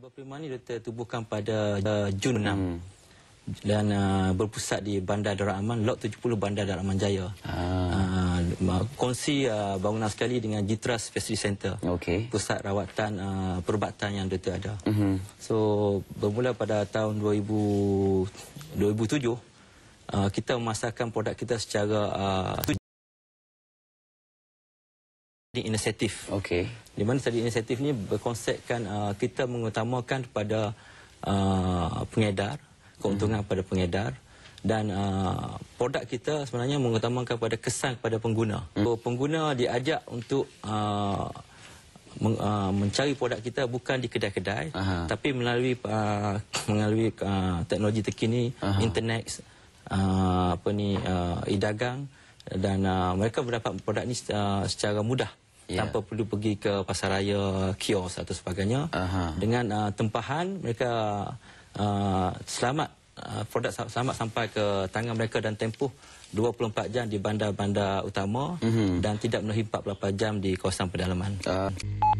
Abah Prima ni ditubuhkan pada uh, Jun 6 hmm. dan uh, berpusat di Bandar Darul Aman, Lot 70 Bandar Darul Aman Jaya. Ah. Uh, kongsi uh, bangunan sekali dengan Jitra Facility Center. Okay. Pusat rawatan uh, perubatan yang dia ada. -hmm. So bermula pada tahun 2000 2007 Uh, kita memasarkan produk kita secara uh Study Inisiatif. okay. Di mana Study Inisiatif ni berkonsepkan uh, kita mengutamakan kepada uh, pengedar, keuntungan hmm. pada pengedar dan uh, produk kita sebenarnya mengutamakan kepada kesan kepada pengguna. Hmm. So, pengguna diajak untuk uh, Men, uh, mencari produk kita bukan di kedai-kedai tapi melalui uh, melalui uh, teknologi terkini Aha. internet uh, apa ni uh, e-dagang dan uh, mereka mendapat produk ini uh, secara mudah yeah. tanpa perlu pergi ke pasaraya kios atau sebagainya uh -huh. dengan uh, tempahan mereka uh, selamat uh, produk selamat sampai ke tangan mereka dan tempuh 24 jam di bandar-bandar utama mm -hmm. dan tidak melebihi 48 jam di kawasan pedalaman. Uh.